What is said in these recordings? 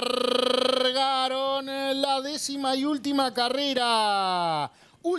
Cargaron la décima y última carrera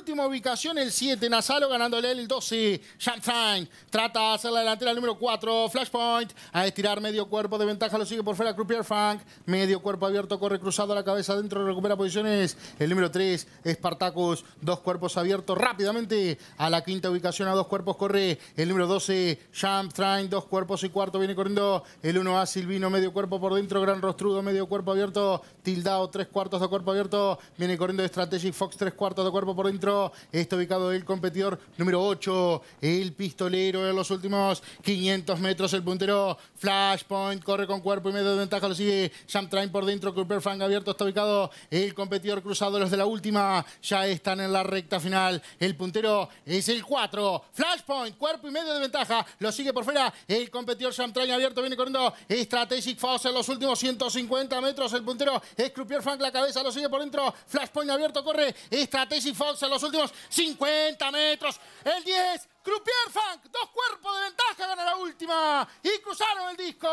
última ubicación, el 7, Nazalo, ganándole el 12. Shantine trata de hacer la delantera al número 4, Flashpoint. A estirar medio cuerpo de ventaja, lo sigue por fuera Crupier Frank. Medio cuerpo abierto, corre cruzado a la cabeza adentro, recupera posiciones. El número 3, Spartacus, dos cuerpos abiertos rápidamente. A la quinta ubicación, a dos cuerpos corre el número 12, Shantine, dos cuerpos y cuarto, viene corriendo el 1A, Silvino, medio cuerpo por dentro, gran rostrudo, medio cuerpo abierto, Tildao, tres cuartos de cuerpo abierto. Viene corriendo Strategic Fox, tres cuartos de cuerpo por dentro. Está ubicado el competidor número 8, el pistolero en los últimos 500 metros. El puntero Flashpoint corre con cuerpo y medio de ventaja. Lo sigue Sam Train por dentro. Cooper Frank abierto. Está ubicado el competidor cruzado. Los de la última ya están en la recta final. El puntero es el 4. Flashpoint, cuerpo y medio de ventaja. Lo sigue por fuera el competidor Sam Train abierto. Viene corriendo Strategic Fox en los últimos 150 metros. El puntero es Cooper Frank. La cabeza lo sigue por dentro. Flashpoint abierto. Corre Strategic Fox en los últimos 50 metros. El 10, Croupier Funk, dos cuerpos de ventaja, gana la última. Y cruzaron el disco.